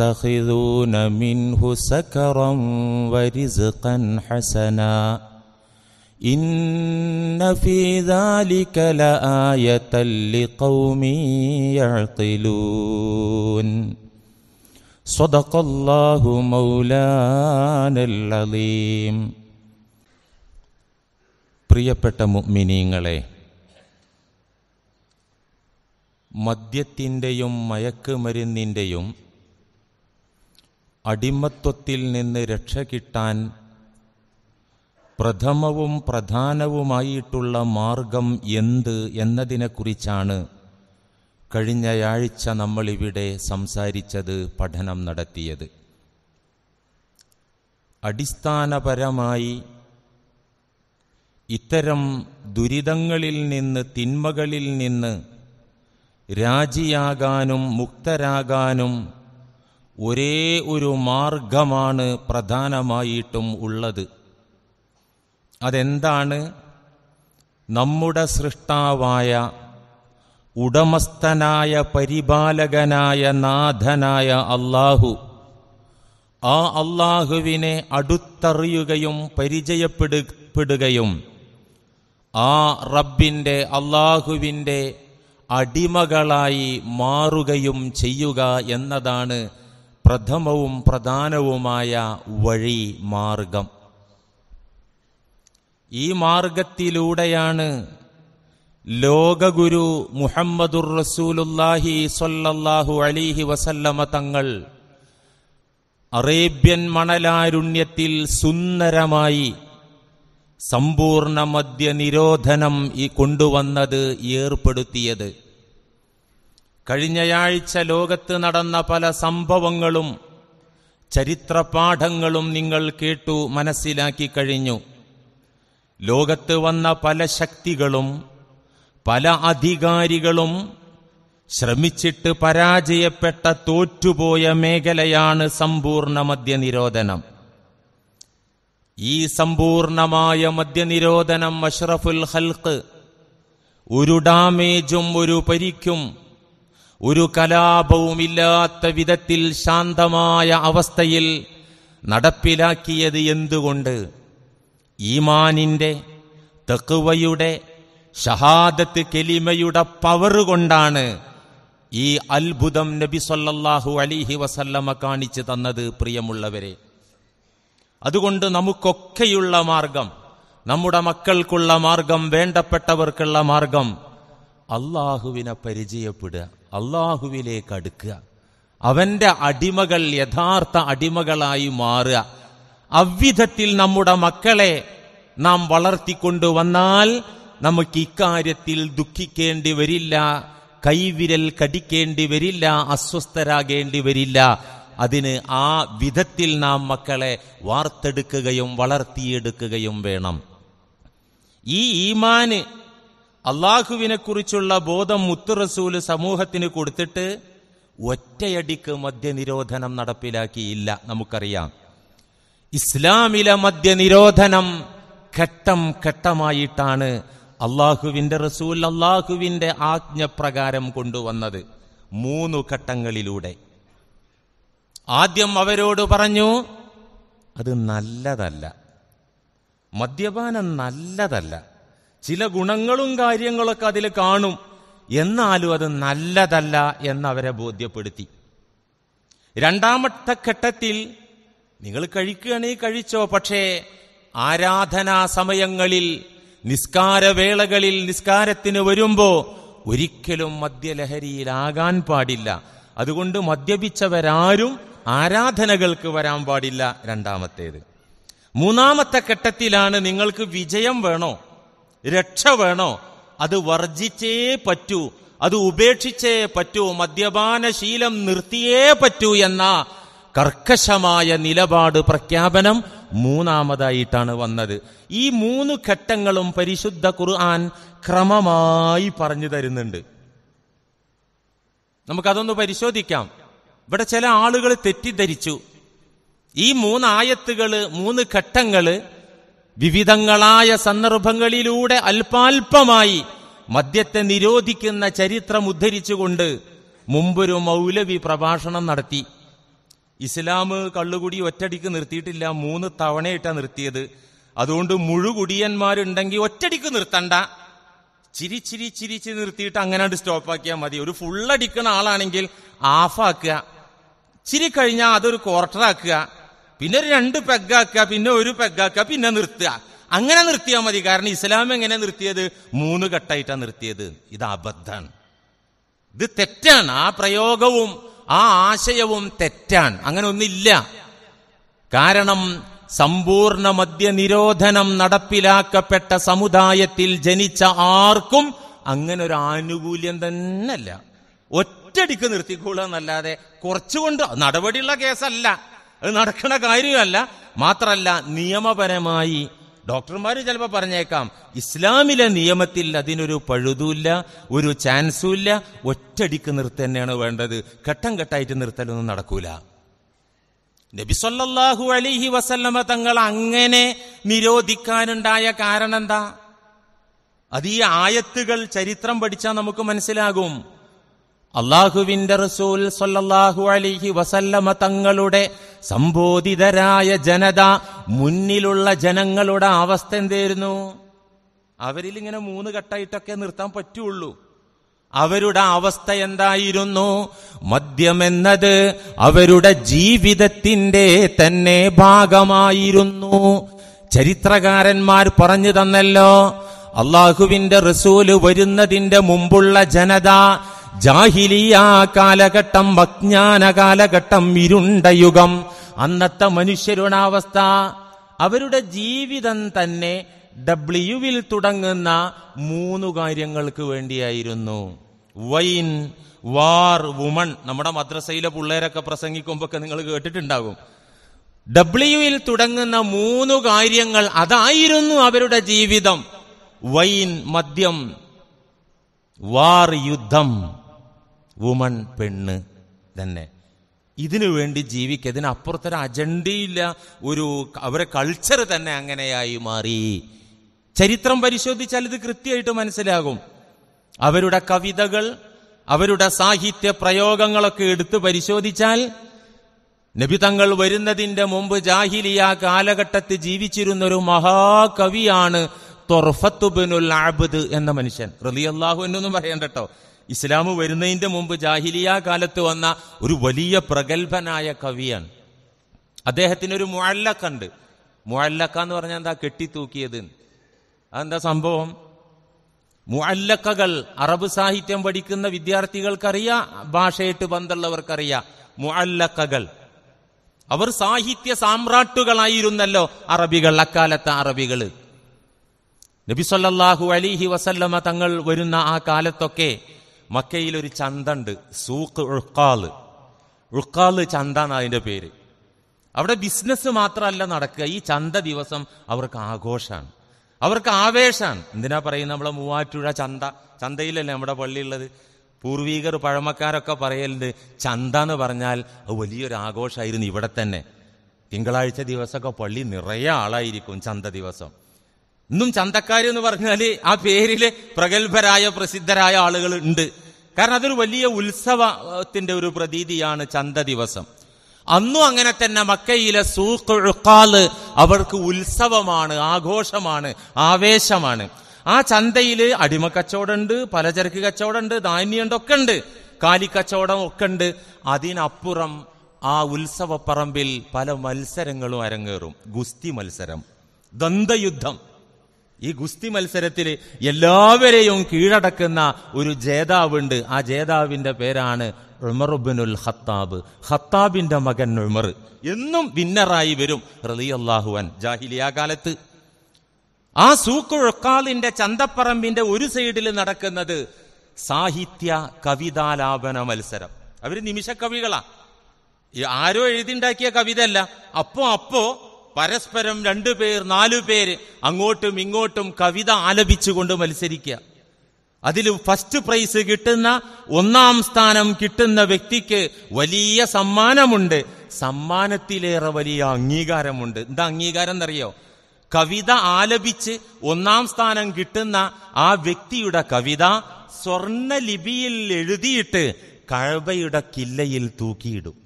يتخذون منه سكرا ورزقا حسنا إن في ذلك لآية لقوم يعقلون صدق الله مولانا العظيم പ്രിയപ്പെട്ട മുഅ്മിനീങ്ങളെ മദ്യത്തിൻ്റെയും മയക്കുമരുന്നിൻ്റെയും അടിമത്വത്തിൽ നിന്ന് രക്ഷ കിട്ടാൻ പ്രഥമവും പ്രധാനവുമായിട്ടുള്ള മാർഗം എന്ത് എന്നതിനെക്കുറിച്ചാണ് കഴിഞ്ഞയാഴ്ച നമ്മളിവിടെ സംസാരിച്ചത് പഠനം നടത്തിയത് അടിസ്ഥാനപരമായി ഇത്തരം ദുരിതങ്ങളിൽ നിന്ന് തിന്മകളിൽ നിന്ന് രാജിയാകാനും മുക്തരാകാനും ഒരേ ഒരു മാർഗമാണ് പ്രധാനമായിട്ടും ഉള്ളത് അതെന്താണ് നമ്മുടെ സൃഷ്ടാവായ ഉടമസ്ഥനായ പരിപാലകനായ നാഥനായ അള്ളാഹു ആ അള്ളാഹുവിനെ അടുത്തറിയുകയും പരിചയപ്പെടുപ്പെടുകയും ആ റബ്ബിൻ്റെ അള്ളാഹുവിൻ്റെ അടിമകളായി മാറുകയും ചെയ്യുക എന്നതാണ് പ്രഥമവും പ്രധാനവുമായ വഴി മാർഗം ഈ മാർഗത്തിലൂടെയാണ് ലോകഗുരു മുഹമ്മദുർ റസൂലുല്ലാഹി സൊല്ലാഹു അലിഹി വസല്ലമ തങ്ങൾ അറേബ്യൻ മണലാരുണ്യത്തിൽ സുന്ദരമായി സമ്പൂർണ്ണ മദ്യനിരോധനം ഈ കൊണ്ടുവന്നത് ഏർപ്പെടുത്തിയത് കഴിഞ്ഞയാഴ്ച ലോകത്ത് നടന്ന പല സംഭവങ്ങളും ചരിത്രപാഠങ്ങളും നിങ്ങൾ കേട്ടു മനസ്സിലാക്കി കഴിഞ്ഞു ലോകത്ത് വന്ന പല ശക്തികളും പല അധികാരികളും ശ്രമിച്ചിട്ട് പരാജയപ്പെട്ട തോറ്റുപോയ മേഖലയാണ് സമ്പൂർണ്ണ മദ്യനിരോധനം ഈ സമ്പൂർണമായ മദ്യനിരോധനം അഷ്റഫുൽ ഹൽക്ക് ഒരു ഡാമേജും ഒരു പരിക്കും ഒരു കലാപവുമില്ലാത്ത വിധത്തിൽ ശാന്തമായ അവസ്ഥയിൽ നടപ്പിലാക്കിയത് എന്തുകൊണ്ട് ഈമാനിൻ്റെ തെക്കുവയുടെ ഷഹാദത്ത് കെലിമയുടെ പവർ കൊണ്ടാണ് ഈ അത്ഭുതം നബി സൊല്ലാഹു അലിഹി വസല്ലമ കാണിച്ചു തന്നത് പ്രിയമുള്ളവരെ അതുകൊണ്ട് നമുക്കൊക്കെയുള്ള മാർഗം നമ്മുടെ മക്കൾക്കുള്ള മാർഗം വേണ്ടപ്പെട്ടവർക്കുള്ള മാർഗം അള്ളാഹുവിനെ പരിചയപ്പെടുക അള്ളാഹുവിലേക്ക് അടുക്കുക അവന്റെ അടിമകൾ യഥാർത്ഥ അടിമകളായി മാറുക അവിധത്തിൽ നമ്മുടെ മക്കളെ നാം വളർത്തിക്കൊണ്ടുവന്നാൽ നമുക്ക് ഇക്കാര്യത്തിൽ ദുഃഖിക്കേണ്ടി വരില്ല കൈവിരൽ കടിക്കേണ്ടി വരില്ല അസ്വസ്ഥരാകേണ്ടി വരില്ല അതിന് ആ വിധത്തിൽ നാം മക്കളെ വാർത്തെടുക്കുകയും വളർത്തിയെടുക്കുകയും വേണം ഈ ഈമാന് കുറിച്ചുള്ള ബോധം മുത്തുറസൂല് സമൂഹത്തിന് കൊടുത്തിട്ട് ഒറ്റയടിക്ക് മദ്യനിരോധനം നടപ്പിലാക്കിയില്ല നമുക്കറിയാം ഇസ്ലാമിലെ മദ്യനിരോധനം ഘട്ടം ഘട്ടമായിട്ടാണ് അള്ളാഹുവിന്റെ റസൂൽ അള്ളാഹുവിന്റെ ആജ്ഞപ്രകാരം കൊണ്ടുവന്നത് മൂന്നു ഘട്ടങ്ങളിലൂടെ ആദ്യം അവരോട് പറഞ്ഞു അത് നല്ലതല്ല മദ്യപാനം നല്ലതല്ല ചില ഗുണങ്ങളും കാര്യങ്ങളൊക്കെ അതിൽ കാണും എന്നാലും അത് നല്ലതല്ല എന്നവരെ ബോധ്യപ്പെടുത്തി രണ്ടാമത്തെ ഘട്ടത്തിൽ നിങ്ങൾ കഴിക്കുകയാണെങ്കിൽ കഴിച്ചോ പക്ഷേ ആരാധനാ സമയങ്ങളിൽ നിസ്കാരവേളകളിൽ നിസ്കാരത്തിന് വരുമ്പോ ഒരിക്കലും മദ്യലഹരിയിലാകാൻ പാടില്ല അതുകൊണ്ട് മദ്യപിച്ചവരാരും ആരാധനകൾക്ക് വരാൻ പാടില്ല രണ്ടാമത്തേത് മൂന്നാമത്തെ ഘട്ടത്തിലാണ് നിങ്ങൾക്ക് വിജയം വേണോ രക്ഷ വേണോ അത് വർജിച്ചേ പറ്റൂ അത് ഉപേക്ഷിച്ചേ പറ്റൂ മദ്യപാനശീലം നിർത്തിയേ പറ്റൂ എന്ന കർക്കശമായ നിലപാട് പ്രഖ്യാപനം മൂന്നാമതായിട്ടാണ് വന്നത് ഈ മൂന്ന് ഘട്ടങ്ങളും പരിശുദ്ധ ഖുർആൻ ക്രമമായി പറഞ്ഞു തരുന്നുണ്ട് നമുക്കതൊന്ന് പരിശോധിക്കാം ഇവിടെ ചില ആളുകൾ തെറ്റിദ്ധരിച്ചു ഈ മൂന്നായത്തുകള് മൂന്ന് ഘട്ടങ്ങള് വിവിധങ്ങളായ സന്ദർഭങ്ങളിലൂടെ അല്പാൽപമായി മദ്യത്തെ നിരോധിക്കുന്ന ചരിത്രം ഉദ്ധരിച്ചുകൊണ്ട് മുമ്പൊരു മൗലവി പ്രഭാഷണം നടത്തി ഇസ്ലാം കള്ളുകുടി ഒറ്റടിക്ക് നിർത്തിയിട്ടില്ല മൂന്ന് തവണയിട്ടാണ് നിർത്തിയത് അതുകൊണ്ട് മുഴുകുടിയന്മാരുണ്ടെങ്കിൽ ഒറ്റടിക്ക് നിർത്തണ്ട ചിരി ചിരി ചിരിച്ച് നിർത്തിയിട്ട് അങ്ങനെ സ്റ്റോപ്പാക്കിയാൽ മതി ഒരു ഫുള്ളടിക്കുന്ന ആളാണെങ്കിൽ ആഫാക്കുക ചിരി കഴിഞ്ഞാൽ അതൊരു ക്വാർട്ടറാക്കുക പിന്നെ രണ്ട് പെഗ്ഗാക്കുക പിന്നെ ഒരു പെഗ്ഗാക്കുക പിന്നെ നിർത്തുക അങ്ങനെ നിർത്തിയാൽ മതി കാരണം ഇസ്ലാം എങ്ങനെ നിർത്തിയത് മൂന്ന് ഘട്ടമായിട്ടാണ് നിർത്തിയത് ഇത് അബദ്ധാണ് ഇത് തെറ്റാണ് ആ പ്രയോഗവും ആ ആശയവും തെറ്റാണ് അങ്ങനെ ഒന്നില്ല കാരണം സമ്പൂർണ്ണ മദ്യനിരോധനം നടപ്പിലാക്കപ്പെട്ട സമുദായത്തിൽ ജനിച്ച ആർക്കും അങ്ങനെ ഒരു ആനുകൂല്യം അല്ല ഒറ്റടിക്ക് നിർത്തിക്കൊള്ളുക എന്നല്ലാതെ കുറച്ചുകൊണ്ട് നടപടിയുള്ള കേസല്ല അത് നടക്കുന്ന കാര്യമല്ല മാത്രമല്ല നിയമപരമായി ഡോക്ടർമാർ ചിലപ്പോൾ പറഞ്ഞേക്കാം ഇസ്ലാമിലെ നിയമത്തിൽ അതിനൊരു പഴുതുമില്ല ഒരു ചാൻസും ഇല്ല ഒറ്റടിക്ക് തന്നെയാണ് വേണ്ടത് ഘട്ടം ഘട്ടമായിട്ട് നിർത്തലൊന്നും നടക്കൂല നബിസൊല്ലാഹു അലിഹി വസല്ലമ തങ്ങൾ അങ്ങനെ നിരോധിക്കാനുണ്ടായ കാരണം എന്താ അത് ഈ ആയത്തുകൾ ചരിത്രം പഠിച്ചാൽ നമുക്ക് മനസ്സിലാകും അള്ളാഹുവിന്റെ റസൂൽ സൊല്ലാഹു അലിഹി വസല്ലമ തങ്ങളുടെ സംബോധിതരായ ജനത മുന്നിലുള്ള ജനങ്ങളുടെ അവസ്ഥ എന്തായിരുന്നു അവരിൽ ഇങ്ങനെ മൂന്ന് ഘട്ടമായിട്ടൊക്കെ നിർത്താൻ പറ്റുള്ളൂ അവരുടെ അവസ്ഥ എന്തായിരുന്നു മദ്യമെന്നത് അവരുടെ ജീവിതത്തിന്റെ തന്നെ ഭാഗമായിരുന്നു ചരിത്രകാരന്മാർ പറഞ്ഞു തന്നല്ലോ അള്ളാഹുവിന്റെ റസൂല് വരുന്നതിന്റെ മുമ്പുള്ള ജനത ജാഹിലിയാ കാലഘട്ടം അജ്ഞാന കാലഘട്ടം ഇരുണ്ടയുഗം അന്നത്തെ മനുഷ്യരുണാവസ്ഥ അവരുടെ ജീവിതം തന്നെ ഡബ്ല്യുവിൽ തുടങ്ങുന്ന മൂന്ന് കാര്യങ്ങൾക്ക് വേണ്ടിയായിരുന്നു വൈൻ വാർ വുമൺ നമ്മുടെ മദ്രസയിലെ പിള്ളേരൊക്കെ പ്രസംഗിക്കുമ്പോ നിങ്ങൾ കേട്ടിട്ടുണ്ടാകും ഡബ്ല്യുവിൽ തുടങ്ങുന്ന മൂന്ന് കാര്യങ്ങൾ അതായിരുന്നു അവരുടെ ജീവിതം വൈൻ മദ്യം വാർ യുദ്ധം വുമൺ പെണ്ണ് തന്നെ ഇതിനു വേണ്ടി ജീവിക്കുക ഇതിനപ്പുറത്തൊരു അജണ്ടയില്ല ഒരു അവരെ കൾച്ചർ തന്നെ അങ്ങനെയായി മാറി ചരിത്രം പരിശോധിച്ചാൽ ഇത് കൃത്യമായിട്ട് മനസ്സിലാകും അവരുടെ കവിതകൾ അവരുടെ സാഹിത്യ പ്രയോഗങ്ങളൊക്കെ എടുത്തു പരിശോധിച്ചാൽ നബി തങ്ങൾ വരുന്നതിന്റെ മുമ്പ് ജാഹിലിയ കാലഘട്ടത്തിൽ ജീവിച്ചിരുന്ന ഒരു മഹാകവിയാണ് തൊർഫത്തുബിനുൽ ആബദ് എന്ന മനുഷ്യൻ റലിയല്ലാഹു എന്നൊന്നും പറയണ്ടട്ടോ ഇസ്ലാം വരുന്നതിന്റെ മുമ്പ് ജാഹിലിയ കാലത്ത് വന്ന ഒരു വലിയ പ്രഗത്ഭനായ കവിയാണ് അദ്ദേഹത്തിന് ഒരു മുഴല്ലക്കുണ്ട് മുഴല്ലക്ക എന്ന് പറഞ്ഞാൽ എന്താ കെട്ടിത്തൂക്കിയത് അതെന്താ സംഭവം മുഴല്ലക്കകൾ അറബ് സാഹിത്യം പഠിക്കുന്ന വിദ്യാർത്ഥികൾക്കറിയാം ഭാഷയിട്ട് ബന്ധമുള്ളവർക്കറിയാം മുഴല്ലക്കകൾ അവർ സാഹിത്യ സാമ്രാട്ടുകളായിരുന്നല്ലോ അറബികൾ അക്കാലത്തെ അറബികൾ നബിസ്വല്ലാഹു അലിഹി വസല്ലമ തങ്ങൾ വരുന്ന ആ കാലത്തൊക്കെ മക്കയിൽ ഒരു ചന്തണ്ട് സൂക്ക് ഉൾക്കാല് ഉൾക്കാല് ചന്താണ് അതിൻ്റെ പേര് അവിടെ ബിസിനസ് മാത്രമല്ല നടക്കുക ഈ ചന്ത ദിവസം അവർക്ക് ആഘോഷമാണ് അവർക്ക് ആവേശമാണ് എന്തിനാ പറയുന്നത് നമ്മളെ മൂവാറ്റുഴ ചന്ത ചന്തയിലല്ലേ നമ്മുടെ പള്ളിയുള്ളത് പൂർവീകർ പഴമക്കാരൊക്കെ പറയലുണ്ട് ചന്ത എന്ന് പറഞ്ഞാൽ അത് വലിയൊരു ആഘോഷമായിരുന്നു ഇവിടെ തന്നെ തിങ്കളാഴ്ച ദിവസമൊക്കെ പള്ളി നിറയെ ആളായിരിക്കും ചന്ത ദിവസം ഇന്നും ചന്തക്കാരി എന്ന് പറഞ്ഞാൽ ആ പേരിൽ പ്രഗത്ഭരായ പ്രസിദ്ധരായ ആളുകൾ ഉണ്ട് കാരണം അതൊരു വലിയ ഉത്സവത്തിന്റെ ഒരു പ്രതീതിയാണ് ചന്ത ദിവസം അന്നും അങ്ങനെ തന്നെ മക്കയിലെ സൂഖ് അവർക്ക് ഉത്സവമാണ് ആഘോഷമാണ് ആവേശമാണ് ആ ചന്തയിൽ അടിമ കച്ചവടമുണ്ട് പലചരക്ക് കച്ചവടമുണ്ട് ധാന്യമുണ്ട് ഒക്കെ ഉണ്ട് കാലിക്കച്ചവടം ഒക്കെ ഉണ്ട് അതിനപ്പുറം ആ ഉത്സവപ്പറമ്പിൽ പല മത്സരങ്ങളും അരങ്ങേറും ഗുസ്തി മത്സരം ദന്തയുദ്ധം ഈ ഗുസ്തി മത്സരത്തിൽ എല്ലാവരെയും കീഴടക്കുന്ന ഒരു ജേതാവുണ്ട് ആ ജേതാവിന്റെ പേരാണ് ഉമറുബിനുൽ ഹത്താബ് ഹത്താബിന്റെ മകൻ ഉമർ എന്നും വിന്നറായി വരും റലിയല്ലാഹുവൻ ജാഹിലിയാ കാലത്ത് ആ സൂക്കുഴക്കാലിന്റെ ചന്തപ്പറമ്പിന്റെ ഒരു സൈഡിൽ നടക്കുന്നത് സാഹിത്യ കവിതാലാപന മത്സരം അവര് നിമിഷ കവികളാ ആരോ എഴുതിണ്ടാക്കിയ കവിതയല്ല അപ്പോ അപ്പോ പരസ്പരം രണ്ടു പേർ നാലു പേര് അങ്ങോട്ടും ഇങ്ങോട്ടും കവിത ആലപിച്ചുകൊണ്ട് മത്സരിക്കുക അതിൽ ഫസ്റ്റ് പ്രൈസ് കിട്ടുന്ന ഒന്നാം സ്ഥാനം കിട്ടുന്ന വ്യക്തിക്ക് വലിയ സമ്മാനമുണ്ട് സമ്മാനത്തിലേറെ വലിയ അംഗീകാരമുണ്ട് എന്താ അംഗീകാരം എന്നറിയോ കവിത ആലപിച്ച് ഒന്നാം സ്ഥാനം കിട്ടുന്ന ആ വ്യക്തിയുടെ കവിത സ്വർണ ലിപിയിൽ എഴുതിയിട്ട് കഴബയുടെ കില്ലയിൽ തൂക്കിയിടും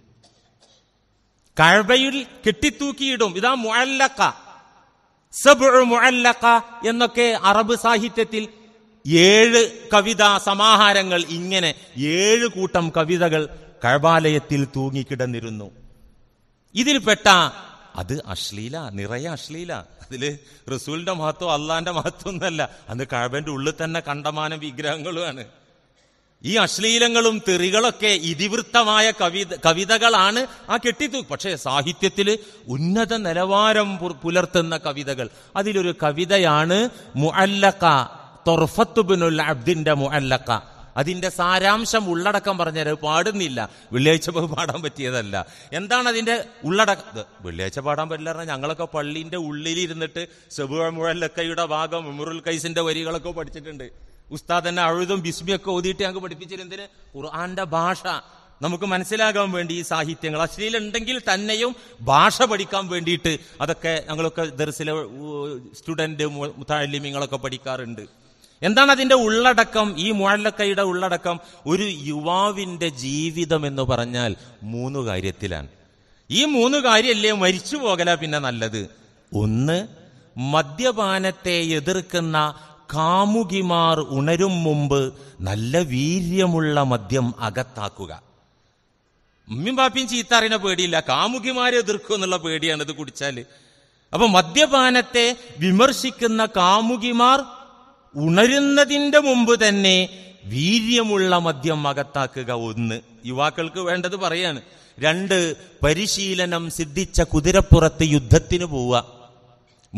കഴവയിൽ കെട്ടിത്തൂക്കിയിടും ഇതാ മുഅല്ലഖ സബ് മുഅല്ലക്ക എന്നൊക്കെ അറബ് സാഹിത്യത്തിൽ ഏഴ് കവിതാ സമാഹാരങ്ങൾ ഇങ്ങനെ ഏഴ് കൂട്ടം കവിതകൾ കഴബാലയത്തിൽ തൂങ്ങിക്കിടന്നിരുന്നു ഇതിൽപ്പെട്ട അത് അശ്ലീല നിറയെ അശ്ലീല അതില് റസൂലിന്റെ മഹത്വം അള്ളാന്റെ മഹത്വം ഒന്നല്ല അന്ന് കഴബന്റെ ഉള്ളിൽ തന്നെ കണ്ടമാനം വിഗ്രഹങ്ങളുമാണ് ഈ അശ്ലീലങ്ങളും തെറികളൊക്കെ ഇതിവൃത്തമായ കവിത കവിതകളാണ് ആ കെട്ടിത്തു പക്ഷേ സാഹിത്യത്തിൽ ഉന്നത നിലവാരം പുലർത്തുന്ന കവിതകൾ അതിലൊരു കവിതയാണ് മുഅല്ലക്ക ബിനുൽ അബ്ദിന്റെ മുഅല്ലക്ക അതിന്റെ സാരാംശം ഉള്ളടക്കം പറഞ്ഞാൽ പാടുന്നില്ല വെള്ളിയാഴ്ച പാടാൻ പറ്റിയതല്ല എന്താണ് അതിന്റെ ഉള്ളടക്കം വെള്ളിയാഴ്ച പാടാൻ പറ്റില്ല പറഞ്ഞാൽ ഞങ്ങളൊക്കെ പള്ളിന്റെ ഉള്ളിലിരുന്നിട്ട് സെബുഴ മുഴലക്കയുടെ ഭാഗം മുറുൽ കൈസിന്റെ വരികളൊക്കെ പഠിച്ചിട്ടുണ്ട് ഉസ്താദ് തന്നെ അഴുതും ബിസ്മിയൊക്കെ ഓതിയിട്ട് ഞങ്ങൾക്ക് പഠിപ്പിച്ചിരുന്നതിന് ഖുർആന്റെ ഭാഷ നമുക്ക് മനസ്സിലാകാൻ വേണ്ടി ഈ സാഹിത്യങ്ങൾ അശ്ലീലുണ്ടെങ്കിൽ തന്നെയും ഭാഷ പഠിക്കാൻ വേണ്ടിയിട്ട് അതൊക്കെ ഞങ്ങളൊക്കെ ദർസിലെ സ്റ്റുഡൻറ് മുത്താലിമ്യങ്ങളൊക്കെ പഠിക്കാറുണ്ട് എന്താണ് അതിന്റെ ഉള്ളടക്കം ഈ മുഴലക്കൈയുടെ ഉള്ളടക്കം ഒരു യുവാവിന്റെ ജീവിതം എന്ന് പറഞ്ഞാൽ മൂന്ന് കാര്യത്തിലാണ് ഈ മൂന്ന് കാര്യമല്ലേ മരിച്ചു പോകല പിന്നെ നല്ലത് ഒന്ന് മദ്യപാനത്തെ എതിർക്കുന്ന കാമുകിമാർ ഉണരും മുമ്പ് നല്ല വീര്യമുള്ള മദ്യം അകത്താക്കുക ഉമ്മയും പാപ്പിയും ചീത്താറിനെ പേടിയില്ല കാമുകിമാരെ എതിർക്കും എന്നുള്ള പേടിയാണ് ഇത് കുടിച്ചാൽ അപ്പൊ മദ്യപാനത്തെ വിമർശിക്കുന്ന കാമുകിമാർ ഉണരുന്നതിന്റെ മുമ്പ് തന്നെ വീര്യമുള്ള മദ്യം അകത്താക്കുക ഒന്ന് യുവാക്കൾക്ക് വേണ്ടത് പറയാണ് രണ്ട് പരിശീലനം സിദ്ധിച്ച കുതിരപ്പുറത്ത് യുദ്ധത്തിന് പോവുക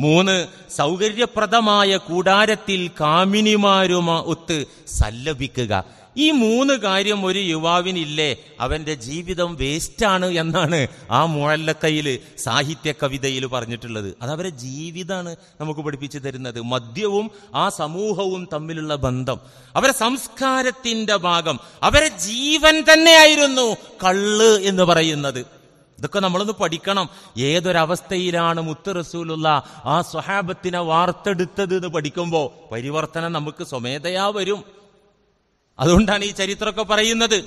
മൂന്ന് സൗകര്യപ്രദമായ കൂടാരത്തിൽ കാമിനിമാരുമാ ഒത്ത് സല്ലപിക്കുക ഈ മൂന്ന് കാര്യം ഒരു യുവാവിനില്ലേ അവന്റെ ജീവിതം വേസ്റ്റാണ് എന്നാണ് ആ മുഴല്ലക്കയിൽ സാഹിത്യ കവിതയിൽ പറഞ്ഞിട്ടുള്ളത് അതവരെ ജീവിതമാണ് നമുക്ക് പഠിപ്പിച്ചു തരുന്നത് മദ്യവും ആ സമൂഹവും തമ്മിലുള്ള ബന്ധം അവരെ സംസ്കാരത്തിന്റെ ഭാഗം അവരെ ജീവൻ തന്നെയായിരുന്നു കള്ള് എന്ന് പറയുന്നത് ഇതൊക്കെ നമ്മളൊന്ന് പഠിക്കണം ഏതൊരവസ്ഥയിലാണ് മുത്ത് റസൂലുള്ള ആ സ്വഹാബത്തിനെ വാർത്തെടുത്തത് എന്ന് പഠിക്കുമ്പോൾ പരിവർത്തനം നമുക്ക് സ്വമേധയാ വരും അതുകൊണ്ടാണ് ഈ ചരിത്രമൊക്കെ പറയുന്നത്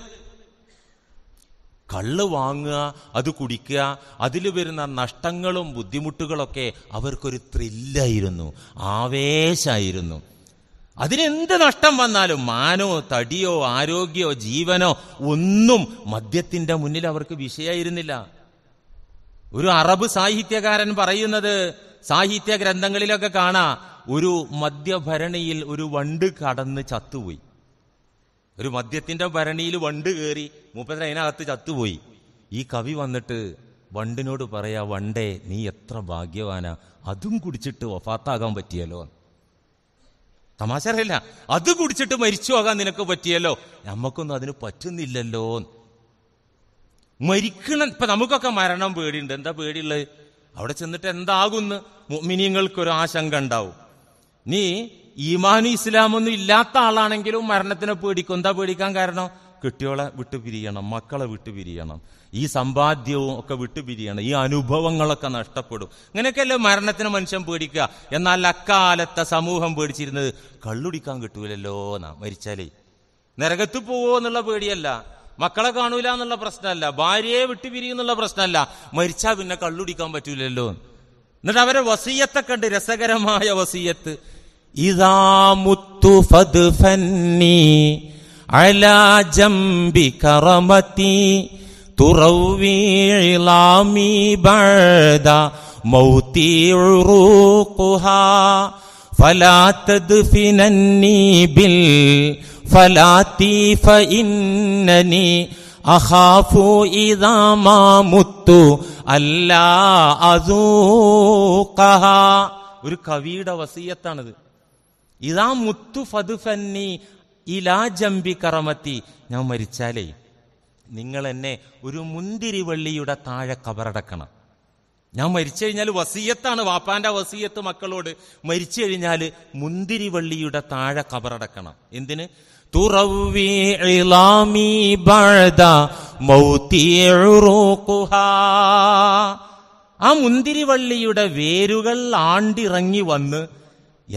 കള്ള് വാങ്ങുക അത് കുടിക്കുക അതിൽ വരുന്ന നഷ്ടങ്ങളും ബുദ്ധിമുട്ടുകളൊക്കെ അവർക്കൊരു ത്രില്ലായിരുന്നു ആവേശമായിരുന്നു അതിനെന്ത് നഷ്ടം വന്നാലും മാനോ തടിയോ ആരോഗ്യോ ജീവനോ ഒന്നും മദ്യത്തിന്റെ മുന്നിൽ അവർക്ക് വിഷയായിരുന്നില്ല ഒരു അറബ് സാഹിത്യകാരൻ പറയുന്നത് സാഹിത്യ ഗ്രന്ഥങ്ങളിലൊക്കെ കാണാ ഒരു മദ്യഭരണിയിൽ ഒരു വണ്ട് കടന്ന് ചത്തുപോയി ഒരു മദ്യത്തിന്റെ ഭരണിയിൽ വണ്ട് കയറി മൂപ്പത്തിന് അതിനകത്ത് ചത്തുപോയി ഈ കവി വന്നിട്ട് വണ്ടിനോട് പറയാ വണ്ടേ നീ എത്ര ഭാഗ്യവാനാ അതും കുടിച്ചിട്ട് വഫാത്താകാൻ പറ്റിയല്ലോ തമാശ അറിയില്ല അത് കുടിച്ചിട്ട് മരിച്ചു പോകാൻ നിനക്ക് പറ്റിയല്ലോ നമ്മക്കൊന്നും അതിന് പറ്റുന്നില്ലല്ലോ മരിക്കണം ഇപ്പൊ നമുക്കൊക്കെ മരണം പേടിയുണ്ട് എന്താ പേടിയുള്ളത് അവിടെ ചെന്നിട്ട് എന്താകുന്ന് മിനിങ്ങൾക്കൊരു ആശങ്ക ഉണ്ടാവും നീ ഈമാനും ഇസ്ലാമൊന്നും ഇല്ലാത്ത ആളാണെങ്കിലും മരണത്തിനെ പേടിക്കും എന്താ പേടിക്കാൻ കാരണം കുട്ടികളെ വിട്ടു പിരിയണം മക്കളെ വിട്ടു പിരിയണം ഈ സമ്പാദ്യവും ഒക്കെ വിട്ടു പിരിയണം ഈ അനുഭവങ്ങളൊക്കെ നഷ്ടപ്പെടും ഇങ്ങനെയൊക്കെയല്ലേ മരണത്തിന് മനുഷ്യൻ പേടിക്കുക എന്നാൽ അക്കാലത്തെ സമൂഹം പേടിച്ചിരുന്നത് കള്ളുടിക്കാൻ കിട്ടൂലല്ലോ എന്നാ മരിച്ചാലേ നരകത്ത് പോവോ എന്നുള്ള പേടിയല്ല മക്കളെ കാണൂല എന്നുള്ള പ്രശ്നമല്ല ഭാര്യയെ വിട്ടുപിരിയുന്നുള്ള പ്രശ്നമല്ല മരിച്ചാൽ പിന്നെ കള്ളുടിക്കാൻ പറ്റൂലല്ലോ എന്നിട്ട് അവരെ വസീയത്തെ കണ്ട് രസകരമായ വസീയത്ത് ഇതാ മുത്തു ഫദ് ഫന്നി കറമത്തി തുറവീളാമി ബഴദ അഹാഫു ഇതാമാമുത്തു അല്ലാ അസൂഖഹ ഒരു കവിയുടെ വസീയത്താണിത് ഇതാ മുത്തു ഫതുഫന്നി ഇലാ ജംബി കറമത്തി ഞാൻ മരിച്ചാലേ നിങ്ങൾ എന്നെ ഒരു മുന്തിരിവള്ളിയുടെ താഴെ കബറടക്കണം ഞാൻ മരിച്ചു കഴിഞ്ഞാൽ വസീയത്താണ് വാപ്പാന്റെ വസീയത്ത് മക്കളോട് മരിച്ചു കഴിഞ്ഞാൽ മുന്തിരിവള്ളിയുടെ താഴെ കബറടക്കണം എന്തിന് ആ മുന്തിരിവള്ളിയുടെ വേരുകൾ ആണ്ടിറങ്ങി വന്ന്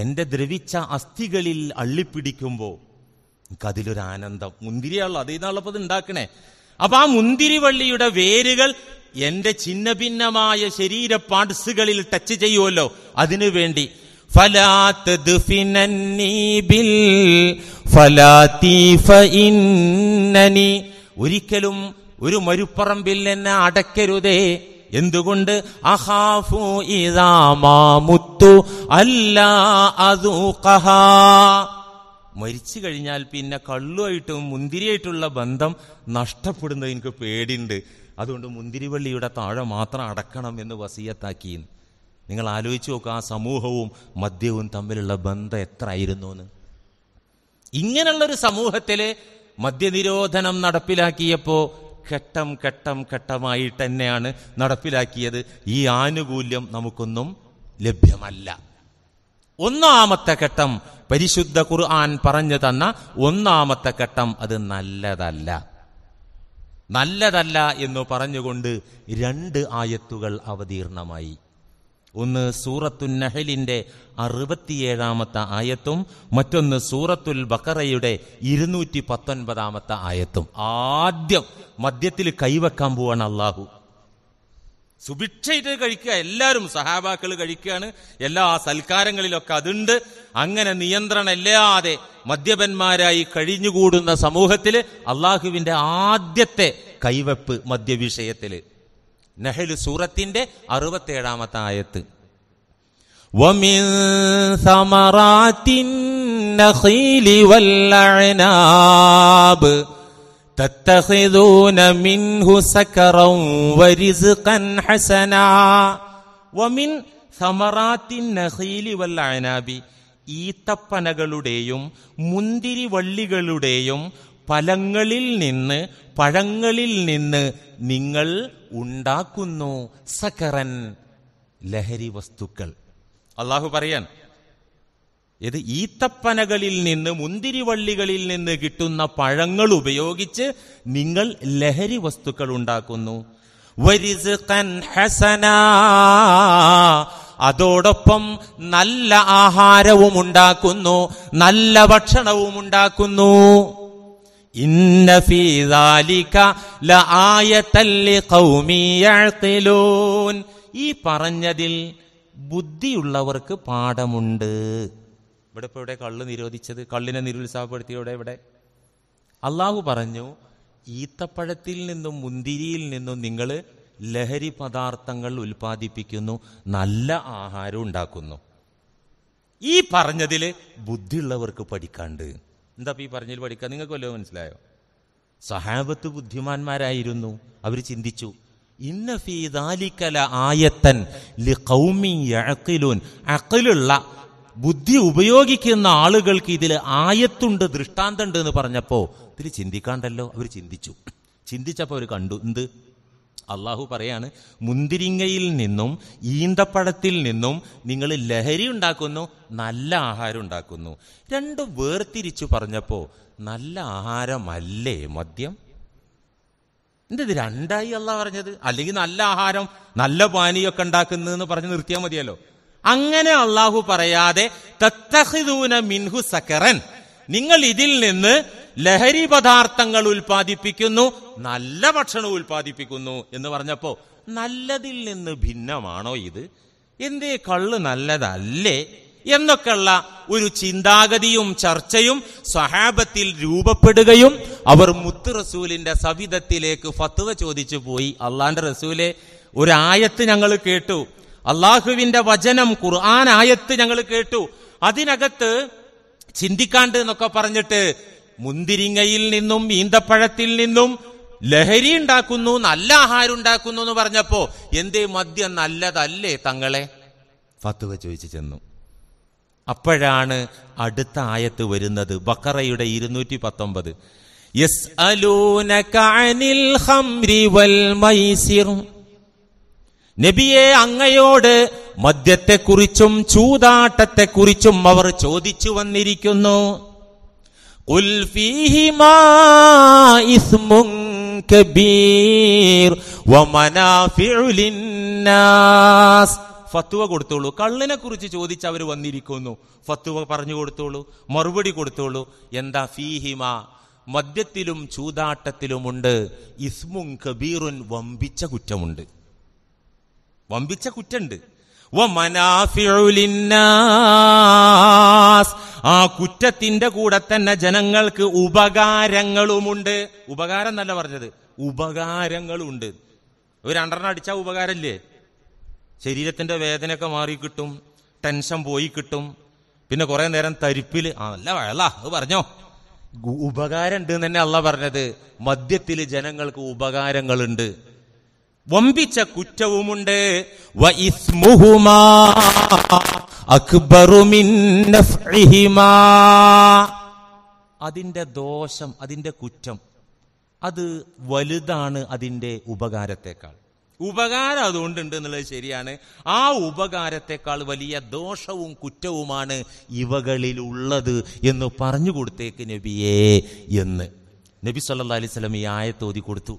എന്റെ ദ്രവിച്ച അസ്ഥികളിൽ അള്ളിപ്പിടിക്കുമ്പോ എനിക്കതിലൊരു ആനന്ദം മുന്തിരിയാണല്ലോ അതേ നാളപ്പത് ഉണ്ടാക്കണേ അപ്പൊ ആ മുന്തിരിവള്ളിയുടെ വേരുകൾ എന്റെ ഛിന്ന ഭിന്നമായ ശരീര പാർട്സുകളിൽ ടച്ച് ചെയ്യുമല്ലോ വേണ്ടി ഒരിക്കലും ഒരു മരുപ്പറമ്പിൽ എന്നെ അടക്കരുതേ എന്തുകൊണ്ട് അഹാഫു ഇതാമാ മുത്തു അല്ലാ കഹാ മരിച്ചു കഴിഞ്ഞാൽ പിന്നെ കള്ളുമായിട്ടും മുന്തിരിയായിട്ടുള്ള ബന്ധം നഷ്ടപ്പെടുന്നത് എനിക്ക് പേടിയുണ്ട് അതുകൊണ്ട് മുന്തിരിവള്ളിയുടെ താഴെ മാത്രം അടക്കണം എന്ന് വസീയത്താക്കി നിങ്ങൾ ആലോചിച്ച് നോക്കുക ആ സമൂഹവും മദ്യവും തമ്മിലുള്ള ബന്ധം എത്ര ആയിരുന്നു എന്ന് ഇങ്ങനെയുള്ളൊരു സമൂഹത്തിലെ മദ്യനിരോധനം നടപ്പിലാക്കിയപ്പോൾ ഘട്ടം ഘട്ടം ഘട്ടമായിട്ട് തന്നെയാണ് നടപ്പിലാക്കിയത് ഈ ആനുകൂല്യം നമുക്കൊന്നും ലഭ്യമല്ല ഒന്നാമത്തെ ഘട്ടം പരിശുദ്ധ ഖുർആൻ പറഞ്ഞു തന്ന ഒന്നാമത്തെ ഘട്ടം അത് നല്ലതല്ല നല്ലതല്ല എന്ന് പറഞ്ഞുകൊണ്ട് രണ്ട് ആയത്തുകൾ അവതീർണമായി ഒന്ന് സൂറത്തു നഹലിന്റെ അറുപത്തിയേഴാമത്തെ ആയത്തും മറ്റൊന്ന് സൂറത്തുൽ ബക്കറയുടെ ഇരുന്നൂറ്റി പത്തൊൻപതാമത്തെ ആയത്തും ആദ്യം മദ്യത്തിൽ കൈവെക്കാൻ പോവാണ് അള്ളാഹു സുഭിക്ഷയിട്ട് കഴിക്കുക എല്ലാവരും സഹാബാക്കൾ കഴിക്കുകയാണ് എല്ലാ സൽക്കാരങ്ങളിലൊക്കെ അതുണ്ട് അങ്ങനെ ഇല്ലാതെ മദ്യപന്മാരായി കഴിഞ്ഞുകൂടുന്ന സമൂഹത്തിൽ അള്ളാഹുവിന്റെ ആദ്യത്തെ കൈവപ്പ് മദ്യവിഷയത്തിൽ നെഹ്ലു സൂറത്തിൻ്റെ അറുപത്തേഴാമത്തെ ആയത്ത് ومن تتخذون منه سكرا ورزقا حسنا ومن ثمرات النخيل والعناب ഈത്തപ്പനകളുടെയും മുന്തിരി വള്ളികളുടെയും ഫലങ്ങളിൽ നിന്ന് പഴങ്ങളിൽ നിന്ന് നിങ്ങൾ ഉണ്ടാക്കുന്നു സക്കറൻ ലഹരി വസ്തുക്കൾ അള്ളാഹു പറയാൻ ഇത് ഈത്തപ്പനകളിൽ നിന്ന് മുന്തിരിവള്ളികളിൽ നിന്ന് കിട്ടുന്ന പഴങ്ങൾ ഉപയോഗിച്ച് നിങ്ങൾ ലഹരി വസ്തുക്കൾ ഉണ്ടാക്കുന്നു അതോടൊപ്പം നല്ല ആഹാരവും ഉണ്ടാക്കുന്നു നല്ല ഭക്ഷണവും ഉണ്ടാക്കുന്നു ഈ പറഞ്ഞതിൽ ബുദ്ധിയുള്ളവർക്ക് പാഠമുണ്ട് ഇവിടെ ഇപ്പോൾ ഇവിടെ കള്ള് നിരോധിച്ചത് കള്ളിനെ നിരുത്സാഹപ്പെടുത്തിയവിടെ ഇവിടെ അള്ളാഹു പറഞ്ഞു ഈത്തപ്പഴത്തിൽ നിന്നും മുന്തിരിയിൽ നിന്നും നിങ്ങൾ ലഹരി പദാർത്ഥങ്ങൾ ഉൽപ്പാദിപ്പിക്കുന്നു നല്ല ആഹാരം ഉണ്ടാക്കുന്നു ഈ പറഞ്ഞതിൽ ബുദ്ധിയുള്ളവർക്ക് പഠിക്കാണ്ട് എന്താ ഈ പറഞ്ഞതിൽ പഠിക്കുക നിങ്ങൾക്ക് വല്ലതും മനസ്സിലായോ സഹാബത്ത് ബുദ്ധിമാന്മാരായിരുന്നു അവർ ചിന്തിച്ചു ഇന്നഫീദാലിക്കല ആയത്തൻ അക്കിലുള്ള ബുദ്ധി ഉപയോഗിക്കുന്ന ആളുകൾക്ക് ഇതിൽ ആയത്തുണ്ട് ദൃഷ്ടാന്തമുണ്ട് എന്ന് പറഞ്ഞപ്പോൾ ഇതിൽ ചിന്തിക്കാണ്ടല്ലോ അവർ ചിന്തിച്ചു ചിന്തിച്ചപ്പോൾ അവർ കണ്ടു എന്ത് അള്ളാഹു പറയാണ് മുന്തിരിങ്ങയിൽ നിന്നും ഈന്തപ്പഴത്തിൽ നിന്നും നിങ്ങൾ ലഹരി ഉണ്ടാക്കുന്നു നല്ല ആഹാരം ഉണ്ടാക്കുന്നു രണ്ടും വേർതിരിച്ചു പറഞ്ഞപ്പോൾ നല്ല ആഹാരമല്ലേ മദ്യം എന്താ ഇത് രണ്ടായി അല്ല പറഞ്ഞത് അല്ലെങ്കിൽ നല്ല ആഹാരം നല്ല പാനീയൊക്കെ ഉണ്ടാക്കുന്നതെന്ന് പറഞ്ഞ് നിർത്തിയാൽ മതിയല്ലോ അങ്ങനെ അള്ളാഹു പറയാതെ തത്തഹിദൂന മിൻഹു സക്കറൻ നിങ്ങൾ ഇതിൽ നിന്ന് ലഹരി പദാർത്ഥങ്ങൾ ഉൽപ്പാദിപ്പിക്കുന്നു നല്ല ഭക്ഷണം ഉൽപ്പാദിപ്പിക്കുന്നു എന്ന് പറഞ്ഞപ്പോ നല്ലതിൽ നിന്ന് ഭിന്നമാണോ ഇത് എന്തേ കള്ള് നല്ലതല്ലേ എന്നൊക്കെയുള്ള ഒരു ചിന്താഗതിയും ചർച്ചയും സഹാബത്തിൽ രൂപപ്പെടുകയും അവർ മുത്ത് റസൂലിന്റെ സവിധത്തിലേക്ക് ഫത്തുവ ചോദിച്ചു പോയി അള്ളാന്റെ റസൂലെ ഒരായത്ത് ഞങ്ങൾ കേട്ടു അള്ളാഹുവിന്റെ വചനം ഖുർആൻ ആയത്ത് ഞങ്ങൾ കേട്ടു അതിനകത്ത് ചിന്തിക്കാണ്ട് എന്നൊക്കെ പറഞ്ഞിട്ട് മുന്തിരിങ്ങയിൽ നിന്നും ഈന്തപ്പഴത്തിൽ നിന്നും ലഹരി ഉണ്ടാക്കുന്നു നല്ല ആഹാരം ഉണ്ടാക്കുന്നു എന്ന് പറഞ്ഞപ്പോ എന്തേ മദ്യം നല്ലതല്ലേ തങ്ങളെ ഫത്തുവ ചോദിച്ചു ചെന്നു അപ്പോഴാണ് അടുത്ത ആയത്ത് വരുന്നത് ബക്കറയുടെ ഇരുന്നൂറ്റി പത്തൊമ്പത് യസ് അലൂനിൽ നബിയെ അങ്ങയോട് മദ്യത്തെക്കുറിച്ചും ചൂതാട്ടത്തെക്കുറിച്ചും അവർ ചോദിച്ചു വന്നിരിക്കുന്നു ഫത്തുവ കൊടുത്തോളൂ കള്ളിനെ കുറിച്ച് ചോദിച്ച് അവർ വന്നിരിക്കുന്നു ഫത്തുവ പറഞ്ഞു കൊടുത്തോളൂ മറുപടി കൊടുത്തോളൂ എന്താ ഫീഹിമ മദ്യത്തിലും ചൂതാട്ടത്തിലുമുണ്ട് ഇസ്മുൻ കബീറുൻ വമ്പിച്ച കുറ്റമുണ്ട് വമ്പിച്ച കുറ്റുണ്ട് ആ കുറ്റത്തിന്റെ കൂടെ തന്നെ ജനങ്ങൾക്ക് ഉപകാരങ്ങളുമുണ്ട് ഉപകാരം എന്നല്ല പറഞ്ഞത് ഉപകാരങ്ങളുണ്ട് ഒരു രണ്ടെണ്ണം അടിച്ച ഉപകാരമല്ലേ ശരീരത്തിന്റെ വേദനയൊക്കെ മാറി കിട്ടും ടെൻഷൻ പോയി കിട്ടും പിന്നെ കുറെ നേരം തരിപ്പിൽ ആ നല്ല വഴല അത് പറഞ്ഞോ ഉപകാരം ഉണ്ട് തന്നെ അല്ല പറഞ്ഞത് മദ്യത്തിൽ ജനങ്ങൾക്ക് ഉപകാരങ്ങളുണ്ട് വമ്പിച്ച കുറ്റവുമുണ്ട് അതിന്റെ ദോഷം അതിന്റെ കുറ്റം അത് വലുതാണ് അതിന്റെ ഉപകാരത്തെക്കാൾ ഉപകാരം അതുകൊണ്ടുണ്ട് എന്നുള്ളത് ശരിയാണ് ആ ഉപകാരത്തെക്കാൾ വലിയ ദോഷവും കുറ്റവുമാണ് ഇവകളിലുള്ളത് എന്ന് പറഞ്ഞു കൊടുത്തേക്ക് നബിയേ എന്ന് നബി സല്ലാ അലൈസ്ലം ഈ ആയത്തോതി കൊടുത്തു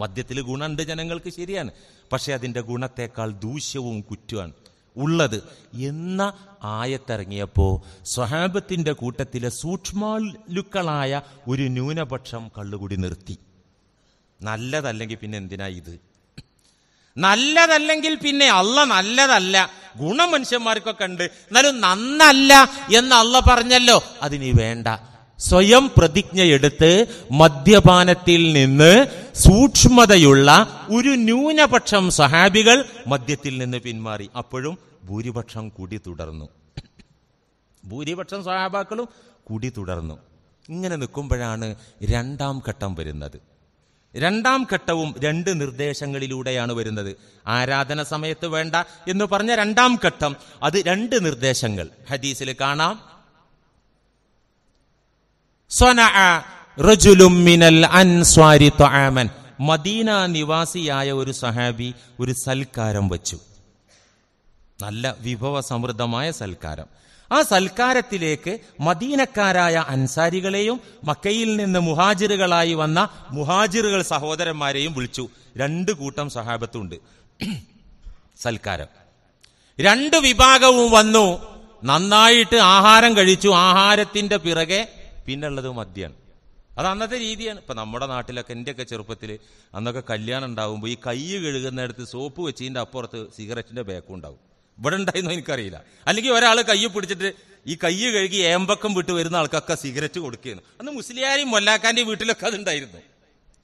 മദ്യത്തിൽ ഗുണമുണ്ട് ജനങ്ങൾക്ക് ശരിയാണ് പക്ഷേ അതിൻ്റെ ഗുണത്തേക്കാൾ ദൂഷ്യവും കുറ്റുമാണ് ഉള്ളത് എന്ന ആയത്തിറങ്ങിയപ്പോൾ സ്വഹാബത്തിൻ്റെ കൂട്ടത്തിലെ സൂക്ഷ്മാലുക്കളായ ഒരു ന്യൂനപക്ഷം കള്ളുകൂടി നിർത്തി നല്ലതല്ലെങ്കിൽ പിന്നെ എന്തിനാ ഇത് നല്ലതല്ലെങ്കിൽ പിന്നെ അല്ല നല്ലതല്ല ഗുണ മനുഷ്യന്മാർക്കൊക്കെ ഉണ്ട് എന്നാലും നന്നല്ല എന്ന് അല്ല പറഞ്ഞല്ലോ അതിനി വേണ്ട സ്വയം പ്രതിജ്ഞയെടുത്ത് മദ്യപാനത്തിൽ നിന്ന് സൂക്ഷ്മതയുള്ള ഒരു ന്യൂനപക്ഷം സഹാബികൾ മദ്യത്തിൽ നിന്ന് പിന്മാറി അപ്പോഴും ഭൂരിപക്ഷം കൂടി തുടർന്നു ഭൂരിപക്ഷം സഹാബാക്കളും കൂടി തുടർന്നു ഇങ്ങനെ നിൽക്കുമ്പോഴാണ് രണ്ടാം ഘട്ടം വരുന്നത് രണ്ടാം ഘട്ടവും രണ്ട് നിർദ്ദേശങ്ങളിലൂടെയാണ് വരുന്നത് ആരാധന സമയത്ത് വേണ്ട എന്ന് പറഞ്ഞ രണ്ടാം ഘട്ടം അത് രണ്ട് നിർദ്ദേശങ്ങൾ ഹദീസിൽ കാണാം മിനൽ അൻസ്വാരി മദീന നിവാസിയായ ഒരു സഹാബി ഒരു സൽക്കാരം വച്ചു നല്ല വിഭവ സമൃദ്ധമായ സൽക്കാരം ആ സൽക്കാരത്തിലേക്ക് മദീനക്കാരായ അൻസാരികളെയും മക്കയിൽ നിന്ന് മുഹാജിറുകളായി വന്ന മുഹാജിറുകൾ സഹോദരന്മാരെയും വിളിച്ചു രണ്ട് കൂട്ടം സഹാബത്തുണ്ട് സൽക്കാരം രണ്ട് വിഭാഗവും വന്നു നന്നായിട്ട് ആഹാരം കഴിച്ചു ആഹാരത്തിന്റെ പിറകെ പിന്നെ ഉള്ളത് മദ്യമാണ് അത് അന്നത്തെ രീതിയാണ് ഇപ്പൊ നമ്മുടെ നാട്ടിലൊക്കെ ഒക്കെ ചെറുപ്പത്തിൽ അന്നൊക്കെ കല്യാണം ഉണ്ടാവുമ്പോൾ ഈ കൈ കഴുകുന്നിടത്ത് സോപ്പ് വെച്ചതിന്റെ അപ്പുറത്ത് സിഗരറ്റിന്റെ ബേക്കും ഉണ്ടാവും ഇവിടെ ഉണ്ടായിരുന്നു എനിക്കറിയില്ല അല്ലെങ്കിൽ ഒരാൾ കൈ പിടിച്ചിട്ട് ഈ കൈ കഴുകി ഏമ്പക്കം വിട്ട് വരുന്ന ആൾക്കൊക്കെ സിഗരറ്റ് കൊടുക്കുകയാണ് അന്ന് മുസ്ലിയാരെയും മൊല്ലാക്കാന്റെ വീട്ടിലൊക്കെ ഉണ്ടായിരുന്നു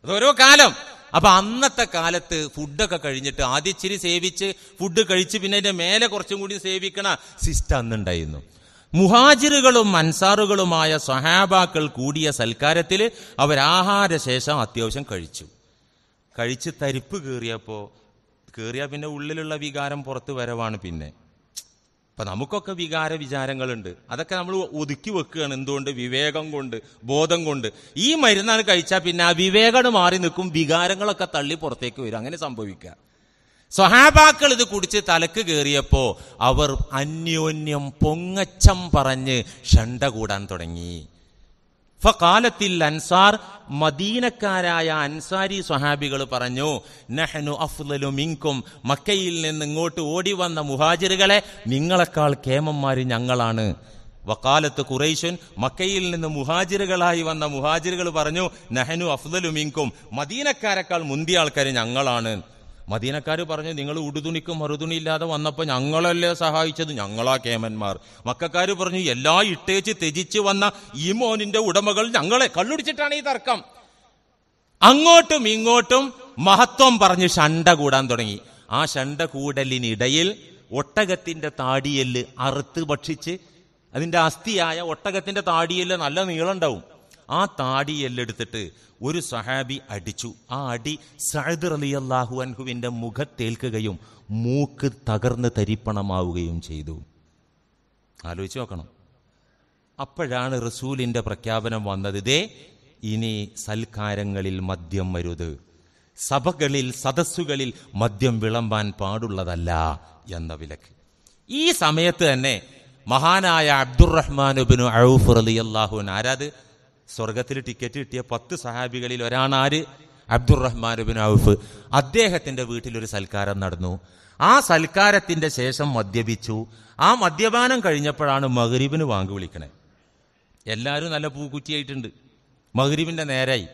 അതോരോ കാലം അപ്പൊ അന്നത്തെ കാലത്ത് ഫുഡൊക്കെ കഴിഞ്ഞിട്ട് ആദ്യച്ചിരി സേവിച്ച് ഫുഡ് കഴിച്ച് പിന്നെ അതിന്റെ മേലെ കുറച്ചും കൂടി സേവിക്കണ സിസ്റ്റം അന്നുണ്ടായിരുന്നു മുഹാജിറുകളും അൻസാറുകളുമായ സഹാബാക്കൾ കൂടിയ സൽക്കാരത്തിൽ അവരാഹാരശേഷം അത്യാവശ്യം കഴിച്ചു കഴിച്ച് തരിപ്പ് കീറിയപ്പോൾ കീറിയാൽ പിന്നെ ഉള്ളിലുള്ള വികാരം പുറത്ത് വരവാണ് പിന്നെ അപ്പൊ നമുക്കൊക്കെ വികാര വിചാരങ്ങളുണ്ട് അതൊക്കെ നമ്മൾ ഒതുക്കി വെക്കുകയാണ് എന്തുകൊണ്ട് വിവേകം കൊണ്ട് ബോധം കൊണ്ട് ഈ മരുന്നാണ് കഴിച്ചാൽ പിന്നെ ആ വിവേകം മാറി നിൽക്കും വികാരങ്ങളൊക്കെ തള്ളി പുറത്തേക്ക് വരും അങ്ങനെ സംഭവിക്കുക സ്വഹാബാക്കൾ ഇത് കുടിച്ച് തലക്ക് കയറിയപ്പോ അവർ അന്യോന്യം പൊങ്ങച്ചം പറഞ്ഞ് ഷണ്ട കൂടാൻ തുടങ്ങി ഫകാലത്തിൽ അൻസാർ മദീനക്കാരായ അൻസാരി സ്വഹാബികൾ പറഞ്ഞു നഹനു അഫ്ലലു മിങ്കും മക്കയിൽ നിന്ന് ഇങ്ങോട്ട് ഓടി വന്ന മുഹാജിറുകളെ നിങ്ങളെക്കാൾ കേമന്മാർ ഞങ്ങളാണ് വക്കാലത്ത് ഖുറൈശുൻ മക്കയിൽ നിന്ന് മുഹാജിറുകളായി വന്ന മുഹാജിറുകൾ പറഞ്ഞു നഹനു അഫ്ലലു മിങ്കും മദീനക്കാരെക്കാൾ മുന്തിയ ആൾക്കാർ ഞങ്ങളാണ് മദീനക്കാർ പറഞ്ഞു നിങ്ങൾ ഉടുതുണിക്കും മറുതുണി ഇല്ലാതെ വന്നപ്പോൾ ഞങ്ങളല്ലേ സഹായിച്ചത് ഞങ്ങളാ കേമന്മാർ മക്കാർ പറഞ്ഞു എല്ലാ ഇട്ടേച്ച് ത്യജിച്ച് വന്ന ഈ മോനിന്റെ ഉടമകൾ ഞങ്ങളെ കള്ളുടിച്ചിട്ടാണ് ഈ തർക്കം അങ്ങോട്ടും ഇങ്ങോട്ടും മഹത്വം പറഞ്ഞ് ഷണ്ട കൂടാൻ തുടങ്ങി ആ ഷണ്ട കൂടലിനിടയിൽ ഒട്ടകത്തിന്റെ താടിയെല്ല് അറുത്ത് ഭക്ഷിച്ച് അതിന്റെ അസ്ഥിയായ ഒട്ടകത്തിന്റെ താടിയെല്ല് നല്ല ഉണ്ടാവും ആ താടി എല്ലെടുത്തിട്ട് ഒരു സഹാബി അടിച്ചു ആ അടി സഹദ് അലി അള്ളാഹു അൻഹുവിൻ്റെ മുഖത്തേൽക്കുകയും മൂക്ക് തകർന്ന് തരിപ്പണമാവുകയും ചെയ്തു ആലോചിച്ച് നോക്കണം അപ്പോഴാണ് റസൂലിൻ്റെ പ്രഖ്യാപനം വന്നത് ഇതേ ഇനി സൽക്കാരങ്ങളിൽ മദ്യം വരുത് സഭകളിൽ സദസ്സുകളിൽ മദ്യം വിളമ്പാൻ പാടുള്ളതല്ല എന്ന വിലക്ക് ഈ സമയത്ത് തന്നെ മഹാനായ അബ്ദുറഹ്മാൻ അബ്ദുറഹ്മാനുബിനു അഴൂഫ് അലി അള്ളാഹുൻ ആരാത് സ്വർഗത്തിൽ ടിക്കറ്റ് കിട്ടിയ പത്ത് സഹാബികളിൽ ഒരാണാര് അബ്ദുറഹ്മാൻ ബിൻ ഔഫ് അദ്ദേഹത്തിന്റെ വീട്ടിലൊരു സൽക്കാരം നടന്നു ആ സൽക്കാരത്തിന്റെ ശേഷം മദ്യപിച്ചു ആ മദ്യപാനം കഴിഞ്ഞപ്പോഴാണ് മഹരീബിന് വാങ്ങി വിളിക്കണേ എല്ലാവരും നല്ല പൂക്കുറ്റിയായിട്ടുണ്ട് മഹരീബിന്റെ നേരായി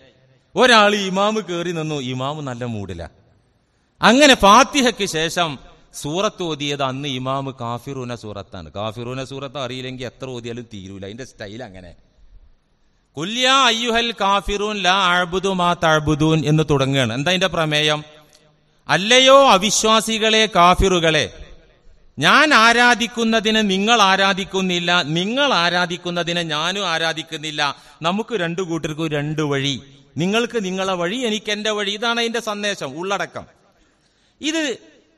ഒരാൾ ഇമാമ് കയറി നിന്നു ഇമാമ് നല്ല മൂടില അങ്ങനെ ഫാത്തിഹയ്ക്ക് ശേഷം സൂറത്ത് ഓതിയത് അന്ന് ഇമാമ് കാഫിറൂന സൂറത്താണ് കാഫിറൂന സൂറത്ത് അറിയില്ലെങ്കിൽ എത്ര ഓതിയാലും തീരൂല അതിന്റെ സ്റ്റൈൽ അങ്ങനെ കുല്യാ അയ്യുഹൽ കാഫിറൂൻ ലാ മാ എന്ന് തുടങ്ങുകയാണ് എന്താ അതിന്റെ പ്രമേയം അല്ലയോ അവിശ്വാസികളെ കാഫിറുകളെ ഞാൻ ആരാധിക്കുന്നതിനെ നിങ്ങൾ ആരാധിക്കുന്നില്ല നിങ്ങൾ ആരാധിക്കുന്നതിനെ ഞാനും ആരാധിക്കുന്നില്ല നമുക്ക് രണ്ടു കൂട്ടർക്കും രണ്ട് വഴി നിങ്ങൾക്ക് നിങ്ങളെ വഴി എനിക്ക് എന്റെ വഴി ഇതാണ് അതിന്റെ സന്ദേശം ഉള്ളടക്കം ഇത്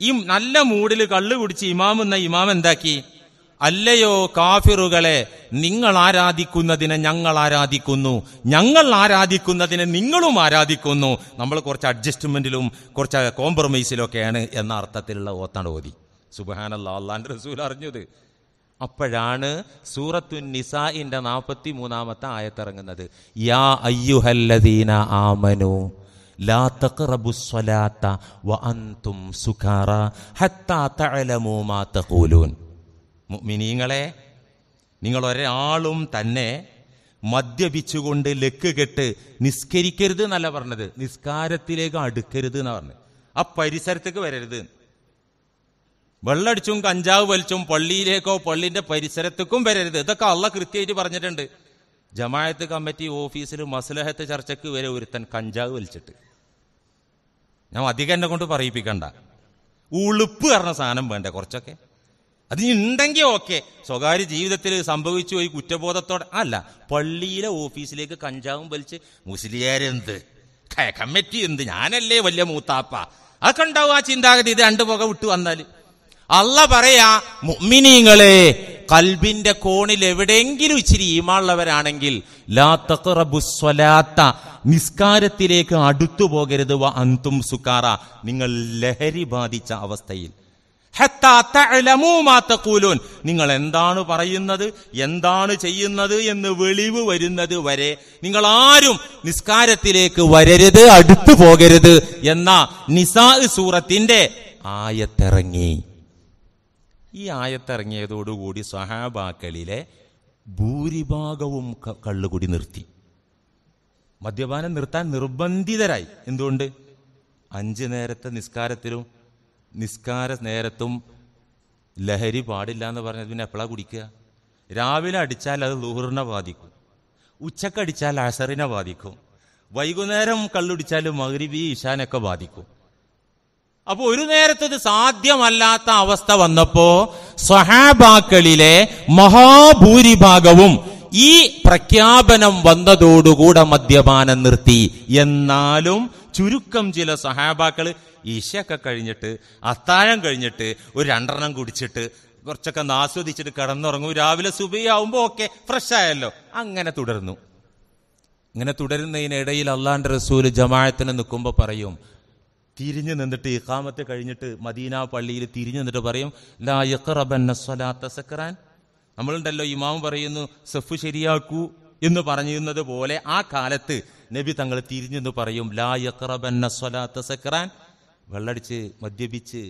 ഈ നല്ല മൂഡിൽ കള്ളു കുടിച്ച് ഇമാം എന്ന ഇമാം എന്താക്കി അല്ലയോ കാഫിറുകളെ നിങ്ങൾ ആരാധിക്കുന്നതിനെ ഞങ്ങൾ ആരാധിക്കുന്നു ഞങ്ങൾ ആരാധിക്കുന്നതിനെ നിങ്ങളും ആരാധിക്കുന്നു നമ്മൾ കുറച്ച് അഡ്ജസ്റ്റ്മെന്റിലും കുറച്ച് കോംപ്രമൈസിലൊക്കെയാണ് എന്ന അർത്ഥത്തിലുള്ള ഓത്താണ് ഓതി സുബാനല്ല അള്ളാന്റെ റസൂൽ അറിഞ്ഞത് അപ്പോഴാണ് സൂറത്തു നിസാഇന്റെ നാൽപ്പത്തി മൂന്നാമത്തെ ആയത്തിറങ്ങുന്നത് യാ അയ്യുഹല്ലദീന ആമനു ലാ تقربوا الصلاة وأنتم മിനീങ്ങളെ നിങ്ങൾ ഒരാളും തന്നെ മദ്യപിച്ചുകൊണ്ട് ലക്ക് കെട്ട് നിസ്കരിക്കരുത് എന്നല്ല പറഞ്ഞത് നിസ്കാരത്തിലേക്ക് അടുക്കരുത് എന്ന് പറഞ്ഞത് ആ പരിസരത്തേക്ക് വരരുത് വെള്ളടിച്ചും കഞ്ചാവ് വലിച്ചും പള്ളിയിലേക്കോ പള്ളിന്റെ പരിസരത്തേക്കും വരരുത് ഇതൊക്കെ അള്ള കൃത്യമായിട്ട് പറഞ്ഞിട്ടുണ്ട് ജമായത്ത് കമ്മിറ്റി ഓഫീസിൽ മസ്ലഹത്ത് ചർച്ചയ്ക്ക് വരെ ഒരുത്തൻ കഞ്ചാവ് വലിച്ചിട്ട് ഞാൻ അധികം എന്നെ കൊണ്ട് പറയിപ്പിക്കണ്ട ഉളുപ്പ് കാരണം സാധനം വേണ്ട കുറച്ചൊക്കെ അത് ഉണ്ടെങ്കിൽ ഓക്കെ സ്വകാര്യ ജീവിതത്തിൽ സംഭവിച്ചു പോയി കുറ്റബോധത്തോടെ അല്ല പള്ളിയിലെ ഓഫീസിലേക്ക് കഞ്ചാവും വലിച്ച് മുസ്ലിയാരെന്ത് കമ്മിറ്റി എന്ത് ഞാനല്ലേ വലിയ മൂത്താപ്പ അതൊക്കെ ഉണ്ടാവും ആ ചിന്താഗതി ഇത് രണ്ടു പുക വിട്ടു വന്നാല് അല്ല പറയാ മുഅ്മിനീങ്ങളെ കൽബിന്റെ കോണിൽ എവിടെയെങ്കിലും ഇച്ചിരി ഈമാളുള്ളവരാണെങ്കിൽ ലാത്തറബുസ്വലാത്ത നിസ്കാരത്തിലേക്ക് അടുത്തു പോകരുത് അന്തും സുക്കാറ നിങ്ങൾ ലഹരി ബാധിച്ച അവസ്ഥയിൽ നിങ്ങൾ എന്താണ് പറയുന്നത് എന്താണ് ചെയ്യുന്നത് എന്ന് വെളിവ് വരുന്നത് വരെ നിങ്ങൾ ആരും നിസ്കാരത്തിലേക്ക് വരരുത് അടുത്തു പോകരുത് എന്ന നിസാ സൂറത്തിന്റെ ആയത്തിറങ്ങി ഈ ആയത്തിറങ്ങിയതോടുകൂടി സഹാബാക്കളിലെ ഭൂരിഭാഗവും കള്ളുകൂടി നിർത്തി മദ്യപാനം നിർത്താൻ നിർബന്ധിതരായി എന്തുകൊണ്ട് അഞ്ചു നേരത്തെ നിസ്കാരത്തിലും നിസ്കാര നേരത്തും ലഹരി പാടില്ല എന്ന് പറഞ്ഞത് പിന്നെ എപ്പോഴാണ് കുടിക്കുക രാവിലെ അടിച്ചാൽ അത് ലൂഹറിനെ ബാധിക്കും ഉച്ചക്കടിച്ചാൽ അസറിനെ ബാധിക്കും വൈകുന്നേരം കള്ളുടിച്ചാൽ മകരിബി ഈശാനൊക്കെ ബാധിക്കും അപ്പൊ ഒരു നേരത്തത് സാധ്യമല്ലാത്ത അവസ്ഥ വന്നപ്പോ സ്വഹാബാക്കളിലെ മഹാഭൂരിഭാഗവും ഈ പ്രഖ്യാപനം വന്നതോടുകൂടെ മദ്യപാനം നിർത്തി എന്നാലും ചുരുക്കം ചില സഹാബാക്കൾ ഈശയൊക്കെ കഴിഞ്ഞിട്ട് അത്താഴം കഴിഞ്ഞിട്ട് ഒരു രണ്ടെണ്ണം കുടിച്ചിട്ട് കുറച്ചൊക്കെ ഒന്ന് ആസ്വദിച്ചിട്ട് കിടന്നുറങ്ങും രാവിലെ സുബിയാവുമ്പോൾ ഓക്കെ ഫ്രഷ് ആയല്ലോ അങ്ങനെ തുടർന്നു ഇങ്ങനെ തുടരുന്നതിനിടയിൽ അള്ളാന്റെ റസൂല് ജമാഴത്തിന് നിൽക്കുമ്പോൾ പറയും തിരിഞ്ഞു നിന്നിട്ട് ഇഖാമത്ത് കഴിഞ്ഞിട്ട് മദീന പള്ളിയിൽ തിരിഞ്ഞു നിന്നിട്ട് പറയും ലാ യഖറബന്ന സക്കറാൻ നമ്മളുണ്ടല്ലോ ഇമാം പറയുന്നു സഫ് ശരിയാക്കൂ എന്ന് പറഞ്ഞിരുന്നത് പോലെ ആ കാലത്ത് നബി തങ്ങൾ തിരിഞ്ഞെന്ന് പറയും ലാ യഖറബന്ന സക്കറാൻ വെള്ളടിച്ച് മദ്യപിച്ച്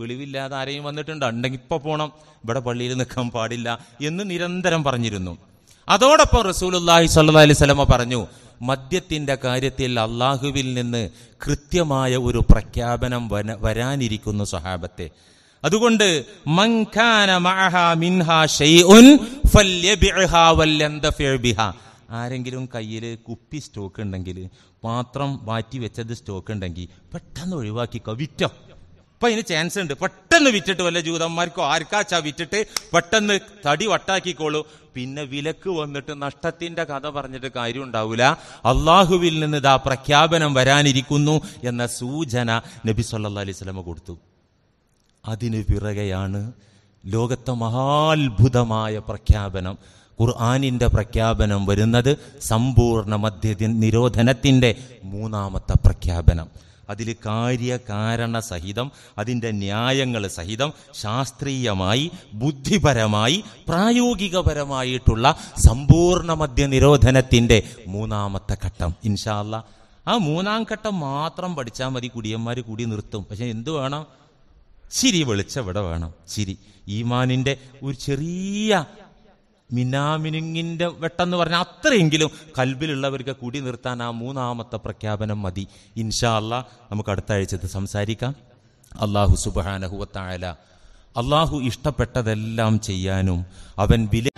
വെളിവില്ലാതെ ആരെയും വന്നിട്ടുണ്ട് ഉണ്ടെങ്കിൽ ഇപ്പൊ പോണം ഇവിടെ പള്ളിയിൽ നിൽക്കാൻ പാടില്ല എന്ന് നിരന്തരം പറഞ്ഞിരുന്നു അതോടൊപ്പം റസൂലുല്ലാഹി സല്ലാ അലൈഹി സ്വലമ പറഞ്ഞു മദ്യത്തിന്റെ കാര്യത്തിൽ അള്ളാഹുവിൽ നിന്ന് കൃത്യമായ ഒരു പ്രഖ്യാപനം വരാനിരിക്കുന്നു സഹാബത്തെ അതുകൊണ്ട് ആരെങ്കിലും കയ്യിൽ കുപ്പി സ്റ്റോക്ക് ഉണ്ടെങ്കിൽ പാത്രം മാറ്റി വെച്ചത് സ്റ്റോക്ക് ഉണ്ടെങ്കിൽ പെട്ടെന്ന് ഒഴിവാക്കിക്കോ വിറ്റോ അപ്പൊ അതിന് ചാൻസ് ഉണ്ട് പെട്ടെന്ന് വിറ്റിട്ട് വല്ല ജൂതന്മാർക്കോ ആർക്കാച്ചാ വിറ്റിട്ട് പെട്ടെന്ന് തടി വട്ടാക്കിക്കോളൂ പിന്നെ വിലക്ക് വന്നിട്ട് നഷ്ടത്തിന്റെ കഥ പറഞ്ഞിട്ട് കാര്യം ഉണ്ടാവൂല അള്ളാഹുവിൽ നിന്ന് ഇതാ പ്രഖ്യാപനം വരാനിരിക്കുന്നു എന്ന സൂചന നബി സല്ലാ അലൈഹി കൊടുത്തു അതിനു പിറകെയാണ് ലോകത്തെ മഹാത്ഭുതമായ പ്രഖ്യാപനം ഖുർആാനിൻ്റെ പ്രഖ്യാപനം വരുന്നത് സമ്പൂർണ്ണ മദ്യ നിരോധനത്തിൻ്റെ മൂന്നാമത്തെ പ്രഖ്യാപനം അതിൽ കാര്യകാരണ സഹിതം അതിൻ്റെ ന്യായങ്ങൾ സഹിതം ശാസ്ത്രീയമായി ബുദ്ധിപരമായി പ്രായോഗികപരമായിട്ടുള്ള സമ്പൂർണ്ണ നിരോധനത്തിൻ്റെ മൂന്നാമത്തെ ഘട്ടം ഇൻഷാല്ല ആ മൂന്നാം ഘട്ടം മാത്രം പഠിച്ചാൽ മതി കുടിയന്മാർ കൂടി നിർത്തും പക്ഷെ എന്തു വേണം ചിരി വെളിച്ചം ഇവിടെ വേണം ചിരി ഈമാനിൻ്റെ ഒരു ചെറിയ മിനാമിനുങ്ങിന്റെ വെട്ടെന്ന് പറഞ്ഞ അത്രയെങ്കിലും കൽബിലുള്ളവർക്ക് കൂടി നിർത്താൻ ആ മൂന്നാമത്തെ പ്രഖ്യാപനം മതി ഇൻഷാ അല്ലാ നമുക്ക് അടുത്ത ആഴ്ച സംസാരിക്കാം അള്ളാഹു സുബാനഹുവത്തായാല അള്ളാഹു ഇഷ്ടപ്പെട്ടതെല്ലാം ചെയ്യാനും അവൻ വില